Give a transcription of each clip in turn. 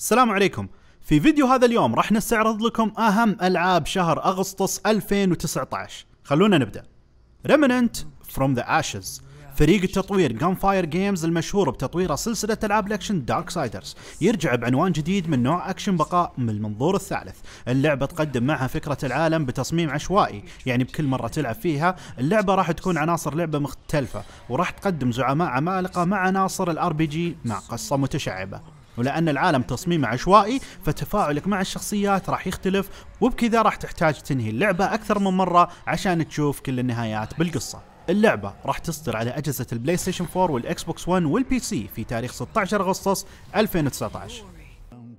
السلام عليكم في فيديو هذا اليوم راح نستعرض لكم اهم العاب شهر اغسطس 2019 خلونا نبدا ريمننت فروم ذا اشز فريق التطوير Gunfire فاير جيمز المشهور بتطويره سلسله العاب الاكشن دارك سايدرز يرجع بعنوان جديد من نوع اكشن بقاء من المنظور الثالث اللعبه تقدم معها فكره العالم بتصميم عشوائي يعني بكل مره تلعب فيها اللعبه راح تكون عناصر لعبه مختلفه وراح تقدم زعماء عمالقه مع عناصر الار بي جي مع قصه متشعبه ولأن العالم تصميمه عشوائي فتفاعلك مع الشخصيات راح يختلف وبكذا راح تحتاج تنهي اللعبة أكثر من مرة عشان تشوف كل النهايات بالقصة اللعبة راح تصدر على أجهزة البلاي ستيشن 4 والإكس بوكس 1 والبي سي في تاريخ 16 أغسطس 2019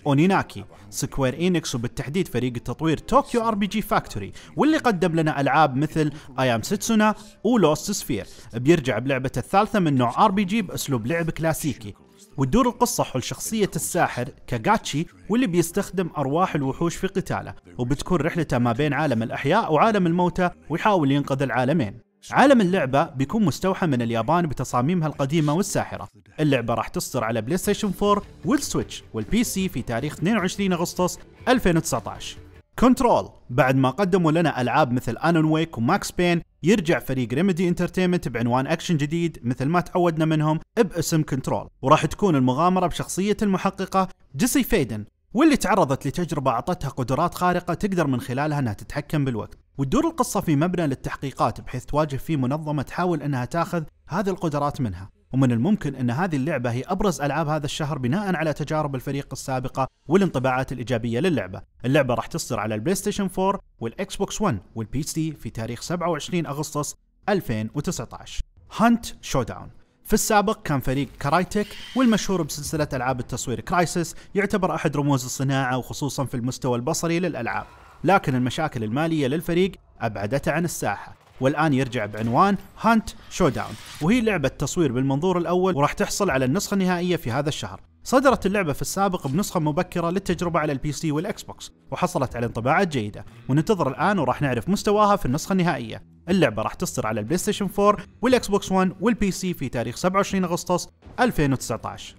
اونيناكي سكوير إينكس وبالتحديد فريق التطوير طوكيو ار بي جي فاكتوري واللي قدم لنا العاب مثل اي ام سيتسونا ولوست سفير بيرجع بلعبته الثالثه من نوع ار بي جي باسلوب لعب كلاسيكي وتدور القصة حول شخصية الساحر كاغاتشي واللي بيستخدم أرواح الوحوش في قتاله وبتكون رحلته ما بين عالم الأحياء وعالم الموتى ويحاول ينقذ العالمين عالم اللعبة بيكون مستوحى من اليابان بتصاميمها القديمة والساحرة اللعبة راح تصدر على بلاي ستيشن 4 والسويتش والبي سي في تاريخ 22 أغسطس 2019 كنترول بعد ما قدموا لنا ألعاب مثل أنون ويك وماكس بين يرجع فريق ريميدي انترتينمنت بعنوان اكشن جديد مثل ما تعودنا منهم باسم كنترول وراح تكون المغامره بشخصيه المحققه جيسي فيدن واللي تعرضت لتجربه اعطتها قدرات خارقه تقدر من خلالها انها تتحكم بالوقت وتدور القصه في مبنى للتحقيقات بحيث تواجه فيه منظمه تحاول انها تاخذ هذه القدرات منها ومن الممكن أن هذه اللعبة هي أبرز ألعاب هذا الشهر بناء على تجارب الفريق السابقة والانطباعات الإيجابية للعبة اللعبة راح تصدر على البلاي ستيشن 4 والإكس بوكس 1 والبي سي في تاريخ 27 أغسطس 2019 هانت شوداون في السابق كان فريق كرايتك والمشهور بسلسلة ألعاب التصوير كرايسيس يعتبر أحد رموز الصناعة وخصوصا في المستوى البصري للألعاب لكن المشاكل المالية للفريق أبعدته عن الساحة والآن يرجع بعنوان هانت داون وهي لعبة تصوير بالمنظور الأول وراح تحصل على النسخة النهائية في هذا الشهر صدرت اللعبة في السابق بنسخة مبكرة للتجربة على البي سي والإكس بوكس وحصلت على انطباعات جيدة وننتظر الآن وراح نعرف مستواها في النسخة النهائية اللعبة راح تصدر على البلاي ستيشن 4 والإكس بوكس 1 والبي سي في تاريخ 27 أغسطس 2019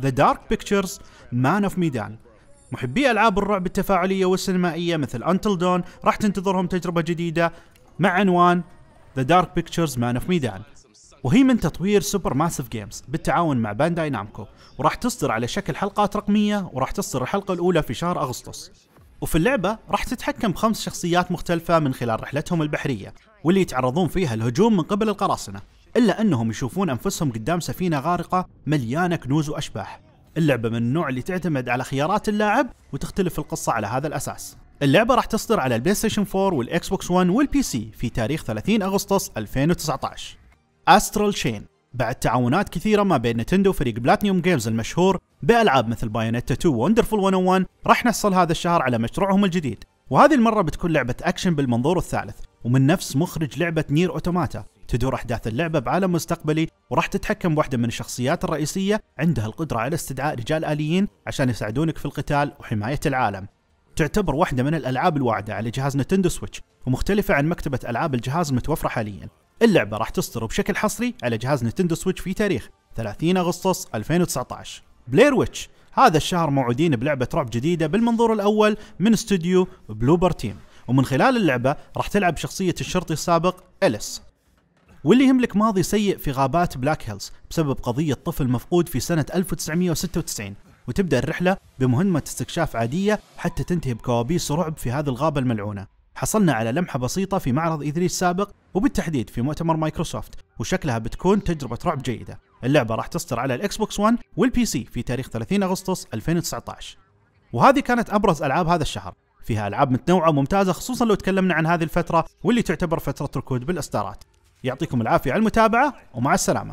ذا دارك بيكتشرز مان اوف ميدان محبي العاب الرعب التفاعليه والسينمائيه مثل انتل دون راح تنتظرهم تجربه جديده مع عنوان ذا دارك بيكتشرز مان اوف ميدان وهي من تطوير سوبر ماسيف جيمز بالتعاون مع بانداي نامكو وراح تصدر على شكل حلقات رقمية وراح تصدر الحلقة الأولى في شهر أغسطس وفي اللعبة راح تتحكم بخمس شخصيات مختلفة من خلال رحلتهم البحرية واللي يتعرضون فيها الهجوم من قبل القراصنة إلا أنهم يشوفون أنفسهم قدام سفينة غارقة مليانة كنوز وأشباح اللعبة من النوع اللي تعتمد على خيارات اللاعب وتختلف القصة على هذا الأساس اللعبة راح تصدر على البلاي ستيشن 4 والإكس بوكس 1 والبي سي في تاريخ 30 أغسطس 2019 أسترال شين بعد تعاونات كثيرة ما بين نتندو وفريق بلاتنيوم جيمز المشهور بألعاب مثل بايونيتا 2 ووندرفول 101 راح نحصل هذا الشهر على مشروعهم الجديد وهذه المرة بتكون لعبة أكشن بالمنظور الثالث ومن نفس مخرج لعبة نير أوتوماتا تدور أحداث اللعبة بعالم مستقبلي وراح تتحكم بواحدة من الشخصيات الرئيسية عندها القدرة على استدعاء رجال آليين عشان يساعدونك في القتال وحماية العالم تعتبر واحدة من الألعاب الواعدة على جهاز نتندو سويتش ومختلفة عن مكتبة ألعاب الجهاز المتوفرة حاليا اللعبة راح تصدر بشكل حصري على جهاز نتندو سويتش في تاريخ 30 أغسطس 2019 بلير ويتش هذا الشهر موعودين بلعبة رعب جديدة بالمنظور الأول من استوديو بلوبر تيم ومن خلال اللعبة راح تلعب شخصية الشرطي السابق إليس واللي يملك ماضي سيء في غابات بلاك هيلز بسبب قضية طفل مفقود في سنة 1996 وتبدأ الرحلة بمهمة استكشاف عادية حتى تنتهي بكوابيس رعب في هذه الغابة الملعونة حصلنا على لمحة بسيطة في معرض إدريس السابق وبالتحديد في مؤتمر مايكروسوفت وشكلها بتكون تجربة رعب جيدة اللعبة راح تصدر على الإكس بوكس 1 والبي سي في تاريخ 30 أغسطس 2019 وهذه كانت أبرز ألعاب هذا الشهر فيها ألعاب متنوعة وممتازة خصوصا لو تكلمنا عن هذه الفترة واللي تعتبر فترة ركود بالإصدارات يعطيكم العافية على المتابعة ومع السلامة